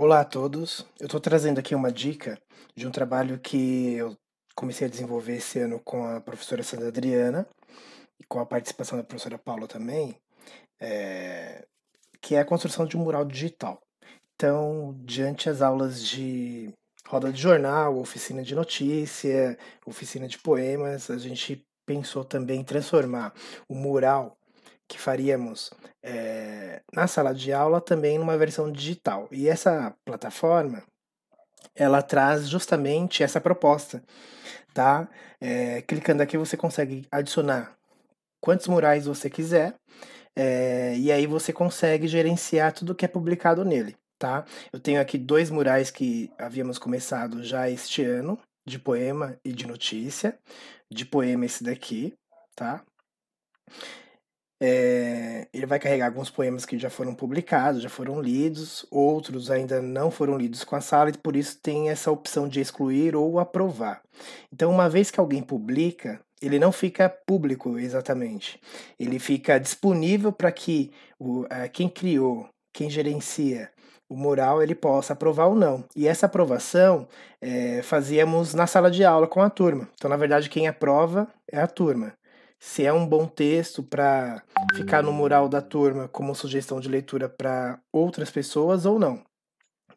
Olá a todos. Eu estou trazendo aqui uma dica de um trabalho que eu comecei a desenvolver esse ano com a professora Sandra Adriana e com a participação da professora Paula também, é... que é a construção de um mural digital. Então, diante as aulas de roda de jornal, oficina de notícia, oficina de poemas, a gente pensou também em transformar o mural que faríamos é, na sala de aula também numa versão digital. E essa plataforma ela traz justamente essa proposta, tá? É, clicando aqui você consegue adicionar quantos murais você quiser é, e aí você consegue gerenciar tudo que é publicado nele, tá? Eu tenho aqui dois murais que havíamos começado já este ano, de poema e de notícia. De poema esse daqui, tá? É, ele vai carregar alguns poemas que já foram publicados, já foram lidos, outros ainda não foram lidos com a sala e por isso tem essa opção de excluir ou aprovar. Então, uma vez que alguém publica, ele não fica público exatamente, ele fica disponível para que o, a, eh, quem criou, quem gerencia o mural, ele possa aprovar ou não. E essa aprovação é, fazíamos na sala de aula com a turma. Então, na verdade, quem aprova é a turma se é um bom texto para ficar no mural da turma como sugestão de leitura para outras pessoas ou não.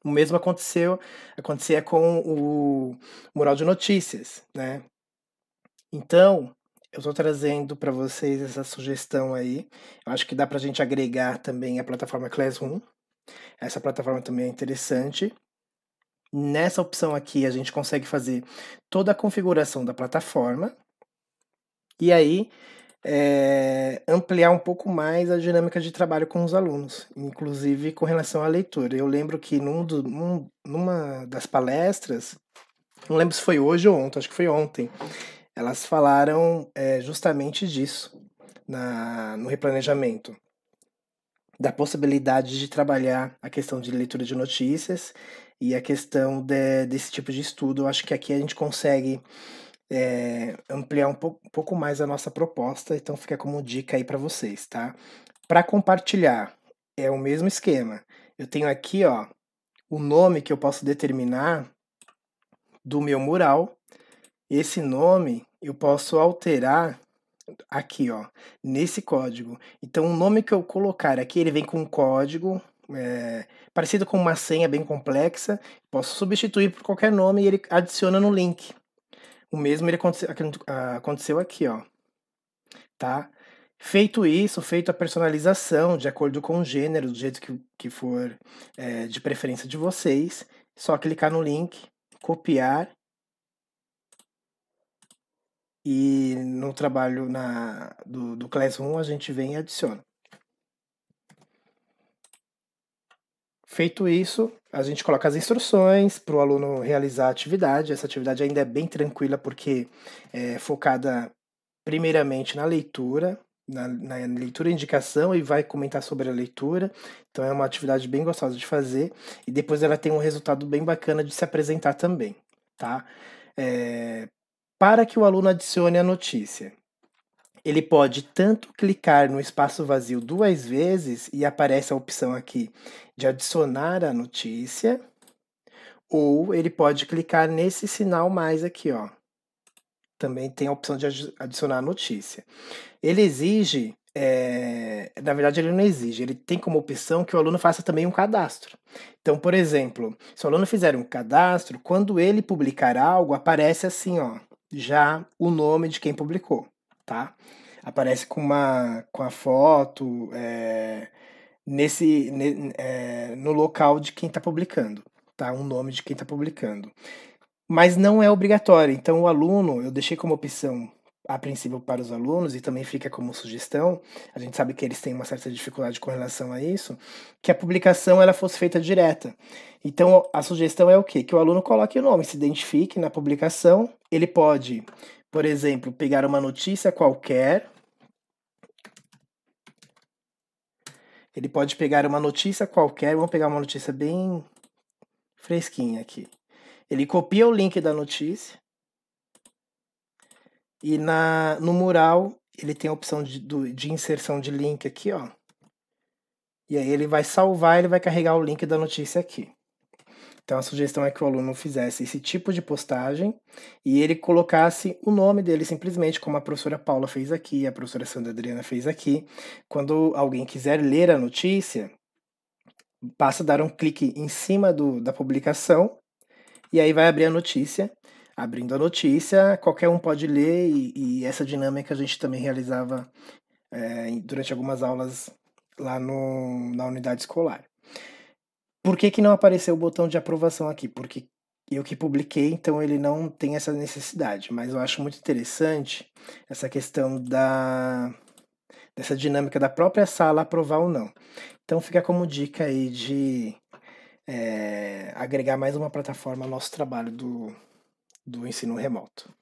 O mesmo aconteceu acontecia com o mural de notícias, né? Então, eu estou trazendo para vocês essa sugestão aí. Eu acho que dá para a gente agregar também a plataforma Classroom. Essa plataforma também é interessante. Nessa opção aqui, a gente consegue fazer toda a configuração da plataforma, e aí é, ampliar um pouco mais a dinâmica de trabalho com os alunos, inclusive com relação à leitura. Eu lembro que num do, num, numa das palestras, não lembro se foi hoje ou ontem, acho que foi ontem, elas falaram é, justamente disso na, no replanejamento da possibilidade de trabalhar a questão de leitura de notícias e a questão de, desse tipo de estudo. Eu acho que aqui a gente consegue é, ampliar um pouco, um pouco mais a nossa proposta, então fica como dica aí para vocês, tá? Para compartilhar, é o mesmo esquema. Eu tenho aqui, ó, o nome que eu posso determinar do meu mural. Esse nome eu posso alterar aqui, ó, nesse código. Então, o nome que eu colocar aqui, ele vem com um código é, parecido com uma senha bem complexa. Posso substituir por qualquer nome e ele adiciona no link. O mesmo ele aconteceu, aconteceu aqui, ó. Tá? Feito isso, feita a personalização de acordo com o gênero, do jeito que, que for é, de preferência de vocês, só clicar no link, copiar e no trabalho na, do, do Classroom a gente vem e adiciona. Feito isso, a gente coloca as instruções para o aluno realizar a atividade. Essa atividade ainda é bem tranquila porque é focada primeiramente na leitura, na, na leitura e indicação e vai comentar sobre a leitura. Então é uma atividade bem gostosa de fazer e depois ela tem um resultado bem bacana de se apresentar também, tá? É, para que o aluno adicione a notícia ele pode tanto clicar no espaço vazio duas vezes e aparece a opção aqui de adicionar a notícia, ou ele pode clicar nesse sinal mais aqui, ó. Também tem a opção de adicionar a notícia. Ele exige, é... na verdade ele não exige, ele tem como opção que o aluno faça também um cadastro. Então, por exemplo, se o aluno fizer um cadastro, quando ele publicar algo, aparece assim, ó, já o nome de quem publicou tá? Aparece com uma com a foto é, nesse ne, é, no local de quem está publicando, tá? Um nome de quem está publicando. Mas não é obrigatório. Então o aluno, eu deixei como opção a princípio para os alunos e também fica como sugestão, a gente sabe que eles têm uma certa dificuldade com relação a isso, que a publicação ela fosse feita direta. Então a sugestão é o quê? Que o aluno coloque o nome, se identifique na publicação, ele pode por exemplo, pegar uma notícia qualquer. Ele pode pegar uma notícia qualquer, vamos pegar uma notícia bem fresquinha aqui. Ele copia o link da notícia e na, no mural ele tem a opção de, de inserção de link aqui, ó. E aí ele vai salvar, ele vai carregar o link da notícia aqui. Então a sugestão é que o aluno fizesse esse tipo de postagem e ele colocasse o nome dele simplesmente, como a professora Paula fez aqui, a professora Sandra Adriana fez aqui. Quando alguém quiser ler a notícia, passa a dar um clique em cima do, da publicação e aí vai abrir a notícia. Abrindo a notícia, qualquer um pode ler e, e essa dinâmica a gente também realizava é, durante algumas aulas lá no, na unidade escolar. Por que, que não apareceu o botão de aprovação aqui? Porque eu que publiquei, então ele não tem essa necessidade. Mas eu acho muito interessante essa questão da dessa dinâmica da própria sala aprovar ou não. Então fica como dica aí de é, agregar mais uma plataforma ao nosso trabalho do, do ensino remoto.